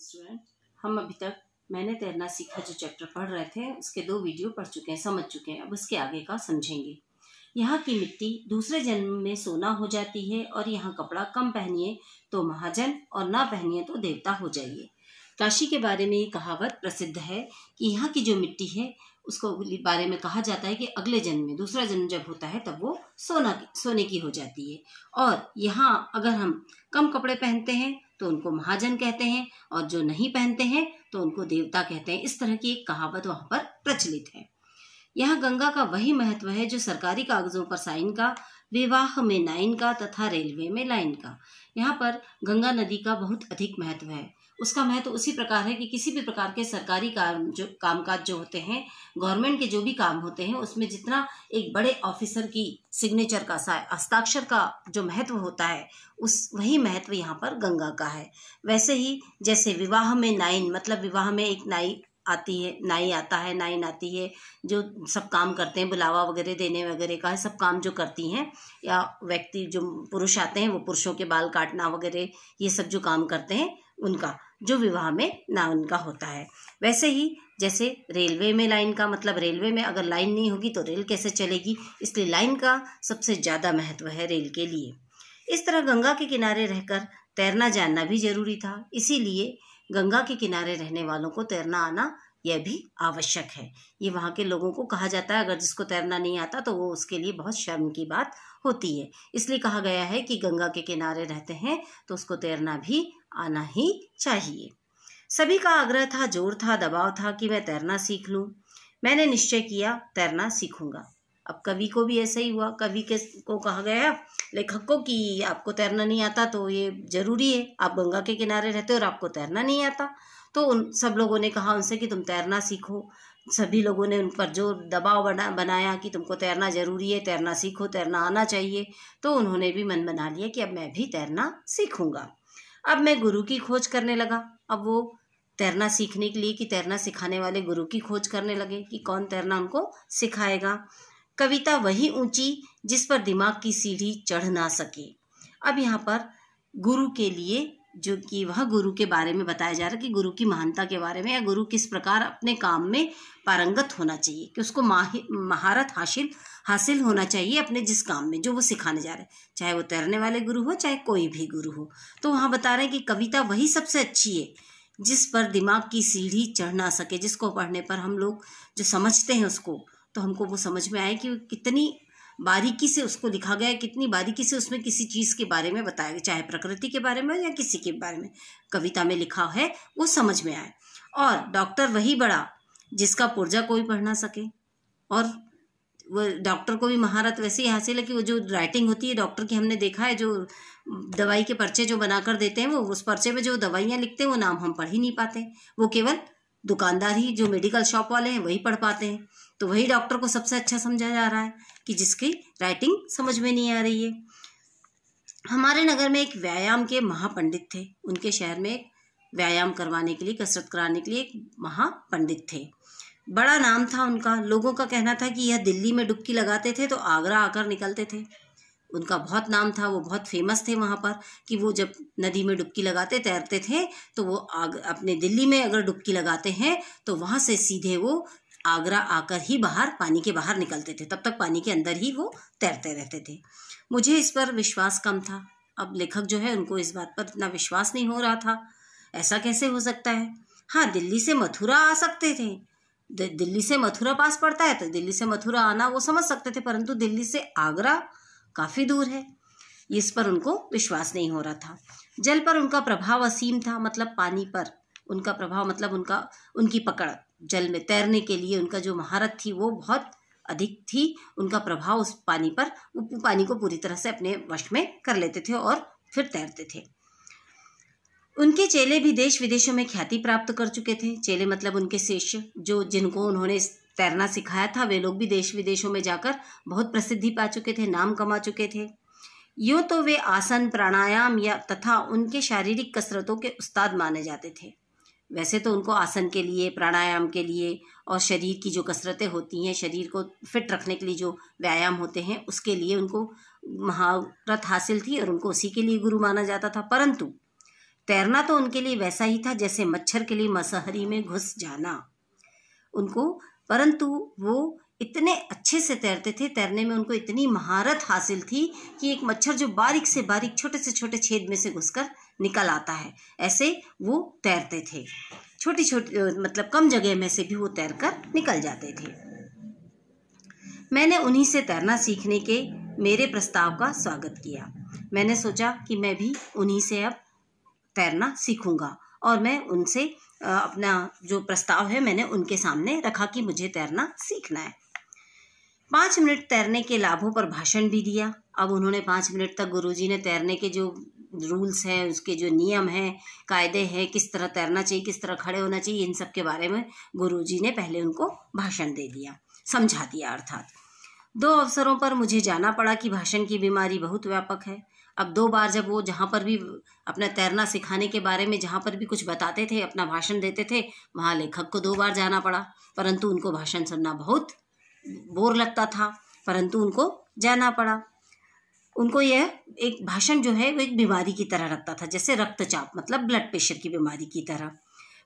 student हम अभी तक मैंने तैरना तो सीखा जो चैप्टर पढ़ रहे थे उसके दो वीडियो पढ़ चुके हैं समझ चुके हैं अब उसके आगे का समझेंगे यहाँ की मिट्टी दूसरे जन्म में सोना हो जाती है और यहाँ कपड़ा कम पहनिए तो महाजन और ना पहनिए तो देवता हो जाइए काशी के बारे में ये कहावत प्रसिद्ध है कि यहाँ की जो मिट्टी है उसको बारे में कहा जाता है कि अगले जन्म में दूसरा जन्म जब होता है तब वो सोना सोने की हो जाती है और यहाँ अगर हम कम कपड़े पहनते हैं तो उनको महाजन कहते हैं और जो नहीं पहनते हैं तो उनको देवता कहते हैं इस तरह की एक कहावत वहाँ पर प्रचलित है यहाँ गंगा का वही महत्व है जो सरकारी कागजों पर साइन का विवाह में नाइन का तथा रेलवे में लाइन का यहाँ पर गंगा नदी का बहुत अधिक महत्व है उसका महत्व तो उसी प्रकार है कि किसी भी प्रकार के सरकारी काम जो कामकाज जो होते हैं गवर्नमेंट के जो भी काम होते हैं उसमें जितना एक बड़े ऑफिसर की सिग्नेचर का हस्ताक्षर का जो महत्व होता है उस वही महत्व यहाँ पर गंगा का है वैसे ही जैसे विवाह में नाइन मतलब विवाह में एक नाई आती है नाई आता है नाइन आती है जो सब काम करते हैं बुलावा वगैरह देने वगैरह का है सब काम जो करती हैं या व्यक्ति जो पुरुष आते हैं वो पुरुषों के बाल काटना वगैरह ये सब जो काम करते हैं उनका जो विवाह में नाउन का होता है वैसे ही जैसे रेलवे में लाइन का मतलब रेलवे में अगर लाइन नहीं होगी तो रेल कैसे चलेगी इसलिए लाइन का सबसे ज़्यादा महत्व है रेल के लिए इस तरह गंगा के किनारे रहकर तैरना जानना भी जरूरी था इसीलिए गंगा के किनारे रहने वालों को तैरना आना यह भी आवश्यक है ये वहाँ के लोगों को कहा जाता है अगर जिसको तैरना नहीं आता तो वो उसके लिए बहुत शर्म की बात होती है इसलिए कहा गया है कि गंगा के किनारे रहते हैं तो उसको तैरना भी आना ही चाहिए सभी का आग्रह था जोर था दबाव था कि मैं तैरना सीख लूँ मैंने निश्चय किया तैरना सीखूंगा अब कवि को भी ऐसा ही हुआ कवि के को कहा गया लेखक को कि आपको तैरना नहीं आता तो ये ज़रूरी है आप गंगा के किनारे रहते हो और आपको तैरना नहीं आता तो उन सब लोगों ने कहा उनसे कि तुम तैरना सीखो सभी लोगों ने उन पर जो दबाव बना बनाया कि तुमको तैरना ज़रूरी है तैरना सीखो तैरना आना चाहिए तो उन्होंने भी मन बना लिया कि अब मैं भी तैरना सीखूँगा अब मैं गुरु की खोज करने लगा अब वो तैरना सीखने के लिए कि तैरना सिखाने वाले गुरु की खोज करने लगे कि कौन तैरना उनको सिखाएगा कविता वही ऊंची जिस पर दिमाग की सीढ़ी चढ़ ना सके अब यहाँ पर गुरु के लिए जो कि वह गुरु के बारे में बताया जा रहा है कि गुरु की महानता के बारे में या गुरु किस प्रकार अपने काम में पारंगत होना चाहिए कि उसको माहिर महारत हासिल हासिल होना चाहिए अपने जिस काम में जो वो सिखाने जा रहे हैं चाहे वो तैरने वाले गुरु हो चाहे कोई भी गुरु हो तो वहाँ बता रहे हैं कि कविता वही सबसे अच्छी है जिस पर दिमाग की सीढ़ी चढ़ ना सके जिसको पढ़ने पर हम लोग जो समझते हैं उसको तो हमको वो समझ में आए कि कितनी बारीकी से उसको लिखा गया है कितनी बारीकी से उसमें किसी चीज़ के बारे में बताया गया चाहे प्रकृति के बारे में या किसी के बारे में कविता में लिखा है वो समझ में आए और डॉक्टर वही बड़ा जिसका पुर्जा कोई पढ़ ना सके और वो डॉक्टर को भी महारत वैसे ही हासिल है कि वो जो राइटिंग होती है डॉक्टर की हमने देखा है जो दवाई के पर्चे जो बनाकर देते हैं वो उस पर्चे पे जो दवाइयाँ लिखते हैं वो नाम हम पढ़ ही नहीं पाते वो केवल दुकानदार ही जो मेडिकल शॉप वाले हैं वही पढ़ पाते हैं तो वही डॉक्टर को सबसे अच्छा समझा जा रहा है कि जिसकी राइटिंग समझ में नहीं आ रही है हमारे नगर में एक व्यायाम के महापंडित थे उनके शहर में एक व्यायाम करवाने के लिए कसरत कराने के लिए एक महापंडित थे बड़ा नाम था उनका लोगों का कहना था कि यह दिल्ली में डुबकी लगाते थे तो आगरा आकर निकलते थे उनका बहुत नाम था वो बहुत फेमस थे वहाँ पर कि वो जब नदी में डुबकी लगाते तैरते थे तो वो आग अपने दिल्ली में अगर डुबकी लगाते हैं तो वहाँ से सीधे वो आगरा आकर ही बाहर पानी के बाहर निकलते थे तब तक पानी के अंदर ही वो तैरते रहते थे मुझे इस पर विश्वास कम था अब लेखक जो है उनको इस बात पर इतना विश्वास नहीं हो रहा था ऐसा कैसे हो सकता है हाँ दिल्ली से मथुरा आ सकते थे दिल्ली से मथुरा पास पड़ता है तो दिल्ली से मथुरा आना वो समझ सकते थे परंतु दिल्ली से आगरा काफ़ी दूर है इस पर उनको विश्वास नहीं हो रहा था जल पर उनका प्रभाव असीम था मतलब पानी पर उनका प्रभाव मतलब उनका उनकी पकड़ जल में तैरने के लिए उनका जो महारत थी वो बहुत अधिक थी उनका प्रभाव उस पानी पर वो पानी को पूरी तरह से अपने वश में कर लेते थे और फिर तैरते थे उनके चेले भी देश विदेशों में ख्याति प्राप्त कर चुके थे चेले मतलब उनके शिष्य जो जिनको उन्होंने तैरना सिखाया था वे लोग भी देश विदेशों में जाकर बहुत प्रसिद्धि पा चुके थे नाम कमा चुके थे यूँ तो वे आसन प्राणायाम या तथा उनके शारीरिक कसरतों के उस्ताद माने जाते थे वैसे तो उनको आसन के लिए प्राणायाम के लिए और शरीर की जो कसरतें होती हैं शरीर को फिट रखने के लिए जो व्यायाम होते हैं उसके लिए उनको महारत हासिल थी और उनको उसी के लिए गुरु माना जाता था परंतु तैरना तो उनके लिए वैसा ही था जैसे मच्छर के लिए मसहरी में घुस जाना उनको परंतु वो इतने अच्छे से तैरते थे तैरने में उनको इतनी महारत हासिल थी कि एक मच्छर जो बारीक से बारीक छोटे से छोटे छेद में से घुसकर निकल आता है ऐसे वो तैरते थे छोटी छोटी मतलब कम जगह में से भी वो तैर कर निकल जाते थे मैंने उन्हीं से तैरना सीखने के मेरे प्रस्ताव का स्वागत किया मैंने सोचा कि मैं भी उन्हीं से अब तैरना सीखूंगा और मैं उनसे अपना जो प्रस्ताव है मैंने उनके सामने रखा कि मुझे तैरना सीखना है पाँच मिनट तैरने के लाभों पर भाषण भी दिया अब उन्होंने पाँच मिनट तक गुरुजी ने तैरने के जो रूल्स हैं उसके जो नियम हैं कायदे हैं किस तरह तैरना चाहिए किस तरह खड़े होना चाहिए इन सब के बारे में गुरुजी ने पहले उनको भाषण दे दिया समझा दिया अर्थात दो अवसरों पर मुझे जाना पड़ा कि भाषण की बीमारी बहुत व्यापक है अब दो बार जब वो जहाँ पर भी अपना तैरना सिखाने के बारे में जहाँ पर भी कुछ बताते थे अपना भाषण देते थे वहाँ लेखक को दो बार जाना पड़ा परंतु उनको भाषण सुनना बहुत बोर लगता था परंतु उनको जाना पड़ा उनको यह एक भाषण जो है वो एक बीमारी की तरह रखता था जैसे रक्तचाप मतलब ब्लड प्रेशर की बीमारी की तरह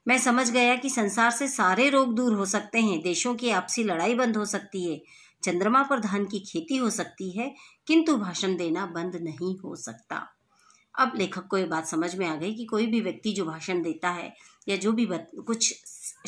मैं समझ गया कि संसार से सारे रोग दूर हो सकते हैं देशों की आपसी लड़ाई बंद हो सकती है चंद्रमा पर धान की खेती हो सकती है किंतु भाषण देना बंद नहीं हो सकता अब लेखक को ये बात समझ में आ गई कि कोई भी व्यक्ति जो भाषण देता है या जो भी कुछ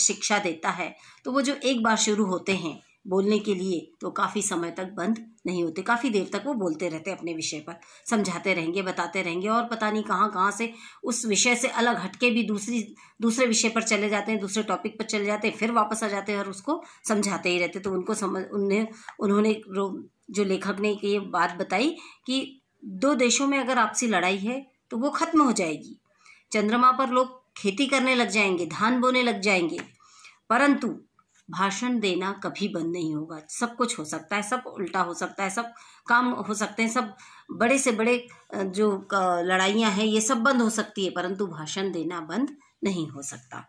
शिक्षा देता है तो वो जो एक बार शुरू होते हैं बोलने के लिए तो काफ़ी समय तक बंद नहीं होते काफ़ी देर तक वो बोलते रहते अपने विषय पर समझाते रहेंगे बताते रहेंगे और पता नहीं कहाँ कहाँ से उस विषय से अलग हटके भी दूसरी दूसरे विषय पर चले जाते हैं दूसरे टॉपिक पर चले जाते हैं फिर वापस आ जाते हैं और उसको समझाते ही रहते तो उनको समझ उन्हें उन्होंने जो लेखक ने ये बात बताई कि दो देशों में अगर आपसी लड़ाई है तो वो खत्म हो जाएगी चंद्रमा पर लोग खेती करने लग जाएंगे धान बोने लग जाएंगे परंतु भाषण देना कभी बंद नहीं होगा सब कुछ हो सकता है सब उल्टा हो सकता है सब काम हो सकते हैं सब बड़े से बड़े जो लड़ाइयां हैं ये सब बंद हो सकती है परंतु भाषण देना बंद नहीं हो सकता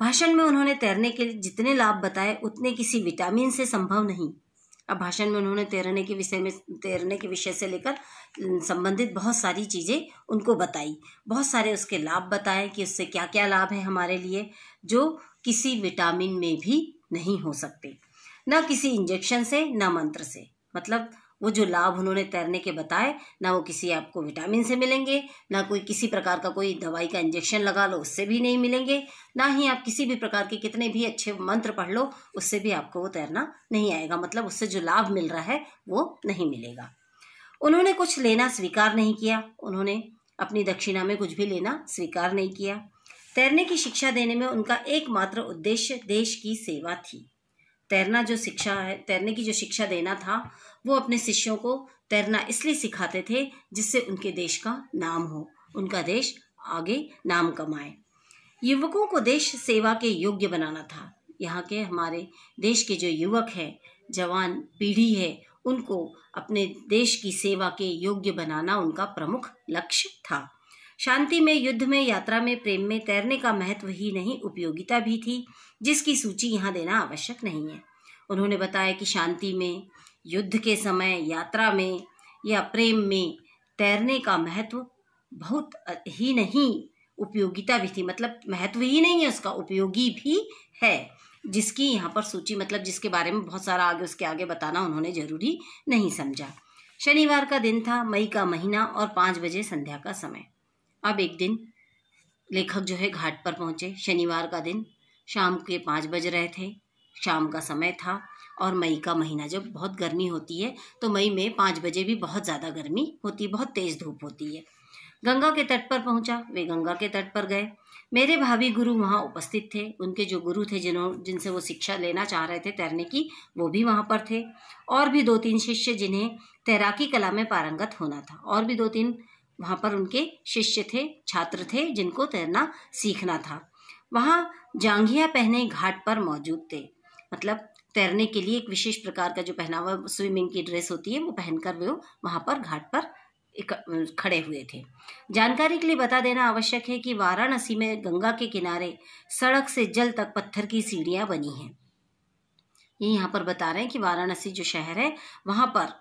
भाषण में उन्होंने तैरने के जितने लाभ बताए उतने किसी विटामिन से संभव नहीं अब भाषण में उन्होंने तैरने के विषय में तैरने के विषय से लेकर संबंधित बहुत सारी चीज़ें उनको बताई बहुत सारे उसके लाभ बताए कि उससे क्या क्या लाभ है हमारे लिए जो किसी विटामिन में भी नहीं हो सकते ना किसी इंजेक्शन से ना मंत्र से मतलब वो जो लाभ उन्होंने तैरने के बताए ना वो किसी आपको विटामिन से मिलेंगे ना कोई किसी प्रकार का कोई दवाई का इंजेक्शन लगा लो उससे भी नहीं मिलेंगे ना ही आप किसी भी प्रकार के कितने भी अच्छे मंत्र पढ़ लो उससे भी आपको वो तैरना नहीं आएगा मतलब उससे जो लाभ मिल रहा है वो नहीं मिलेगा उन्होंने कुछ लेना स्वीकार नहीं किया उन्होंने अपनी दक्षिणा में कुछ भी लेना स्वीकार नहीं किया तैरने की शिक्षा देने में उनका एकमात्र उद्देश्य देश की सेवा थी तैरना जो शिक्षा है तैरने की जो शिक्षा देना था वो अपने शिष्यों को तैरना इसलिए सिखाते थे जिससे उनके देश का नाम हो उनका देश आगे नाम कमाए युवकों को देश सेवा के योग्य बनाना था यहाँ के हमारे देश के जो युवक हैं जवान पीढ़ी है उनको अपने देश की सेवा के योग्य बनाना उनका प्रमुख लक्ष्य था शांति में युद्ध में यात्रा में प्रेम में तैरने का महत्व ही नहीं उपयोगिता भी थी जिसकी सूची यहाँ देना आवश्यक नहीं है उन्होंने बताया कि शांति में युद्ध के समय यात्रा में या प्रेम में तैरने का महत्व बहुत ही नहीं उपयोगिता भी थी मतलब महत्व ही नहीं है उसका उपयोगी भी है जिसकी यहाँ पर सूची मतलब जिसके बारे में बहुत सारा आगे उसके आगे बताना उन्होंने ज़रूरी नहीं समझा शनिवार का दिन था मई का महीना और पाँच बजे संध्या का समय अब एक दिन लेखक जो है घाट पर पहुंचे शनिवार का दिन शाम के पाँच बज रहे थे शाम का समय था और मई का महीना जब बहुत गर्मी होती है तो मई में पाँच बजे भी बहुत ज़्यादा गर्मी होती है बहुत तेज़ धूप होती है गंगा के तट पर पहुंचा वे गंगा के तट पर गए मेरे भाभी गुरु वहाँ उपस्थित थे उनके जो गुरु थे जिन्हों जिनसे वो शिक्षा लेना चाह रहे थे तैरने की वो भी वहाँ पर थे और भी दो तीन शिष्य जिन्हें तैराकी कला में पारंगत होना था और भी दो तीन वहाँ पर उनके शिष्य थे छात्र थे जिनको तैरना सीखना था वहाँ जांघिया पहने घाट पर मौजूद थे मतलब तैरने के लिए एक विशेष प्रकार का जो पहनावा स्विमिंग की ड्रेस होती है वो पहनकर वे वहाँ पर घाट पर खड़े हुए थे जानकारी के लिए बता देना आवश्यक है कि वाराणसी में गंगा के किनारे सड़क से जल तक पत्थर की सीढ़ियाँ बनी हैं ये यहाँ पर बता रहे हैं कि वाराणसी जो शहर है वहाँ पर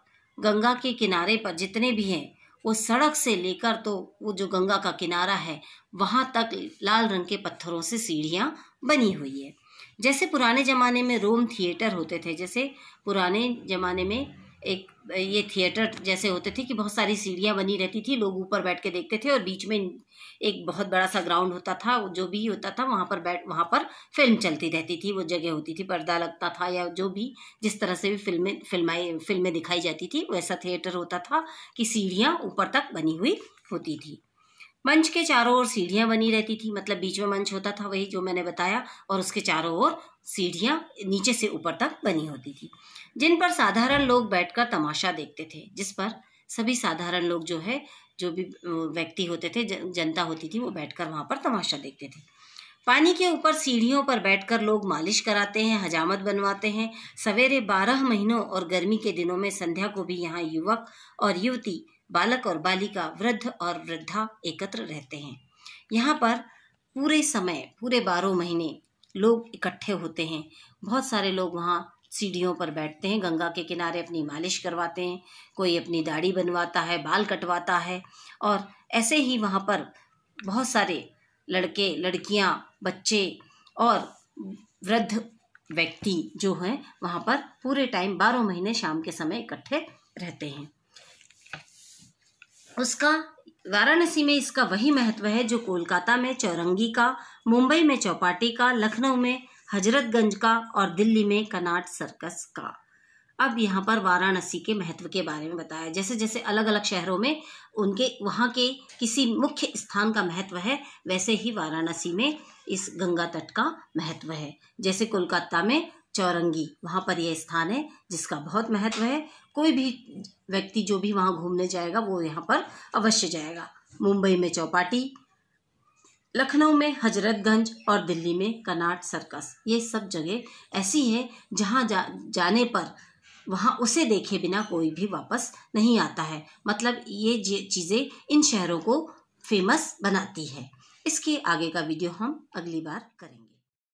गंगा के किनारे पर जितने भी हैं वो सड़क से लेकर तो वो जो गंगा का किनारा है वहाँ तक लाल रंग के पत्थरों से सीढ़ियाँ बनी हुई है जैसे पुराने ज़माने में रोम थिएटर होते थे जैसे पुराने ज़माने में एक ये थिएटर जैसे होते थे कि बहुत सारी सीढ़ियाँ बनी रहती थी लोग ऊपर बैठ के देखते थे और बीच में एक बहुत बड़ा सा ग्राउंड होता था जो भी होता था वहाँ पर बैठ वहाँ पर फिल्म चलती रहती थी वो जगह होती थी पर्दा लगता था या जो भी जिस तरह से भी फिल्में फिल्माई फिल्में दिखाई जाती थी वैसा थिएटर होता था कि सीढ़ियाँ ऊपर तक बनी हुई होती थी मंच के चारों ओर सीढ़ियां बनी रहती थी मतलब बीच में मंच होता था वही जो मैंने बताया और उसके चारों ओर सीढ़ियां नीचे से ऊपर तक बनी होती थी जिन पर साधारण लोग बैठकर तमाशा देखते थे जिस पर सभी साधारण लोग जो है जो भी व्यक्ति होते थे जनता होती थी वो बैठकर वहाँ पर तमाशा देखते थे पानी के ऊपर सीढ़ियों पर बैठकर लोग मालिश कराते हैं हजामत बनवाते हैं सवेरे बारह महीनों और गर्मी के दिनों में संध्या को भी यहाँ युवक और युवती बालक और बालिका वृद्ध और वृद्धा एकत्र रहते हैं यहाँ पर पूरे समय पूरे बारह महीने लोग इकट्ठे होते हैं बहुत सारे लोग वहाँ सीढ़ियों पर बैठते हैं गंगा के किनारे अपनी मालिश करवाते हैं कोई अपनी दाढ़ी बनवाता है बाल कटवाता है और ऐसे ही वहाँ पर बहुत सारे लड़के लड़कियाँ बच्चे और वृद्ध व्यक्ति जो हैं वहाँ पर पूरे टाइम बारह महीने शाम के समय इकट्ठे रहते हैं उसका वाराणसी में इसका वही महत्व है जो कोलकाता में चौरंगी का मुंबई में चौपाटी का लखनऊ में हजरतगंज का और दिल्ली में कनाट सर्कस का अब यहाँ पर वाराणसी के महत्व के बारे में बताया जैसे जैसे अलग अलग शहरों में उनके वहाँ के किसी मुख्य स्थान का महत्व है वैसे ही वाराणसी में इस गंगा तट का महत्व है जैसे कोलकाता में चौरंगी वहाँ पर यह स्थान है जिसका बहुत महत्व है कोई भी व्यक्ति जो भी वहाँ घूमने जाएगा वो यहाँ पर अवश्य जाएगा मुंबई में चौपाटी लखनऊ में हजरतगंज और दिल्ली में कनाट सर्कस ये सब जगह ऐसी हैं जहाँ जा, जाने पर वहाँ उसे देखे बिना कोई भी वापस नहीं आता है मतलब ये चीज़ें इन शहरों को फेमस बनाती है इसके आगे का वीडियो हम अगली बार करेंगे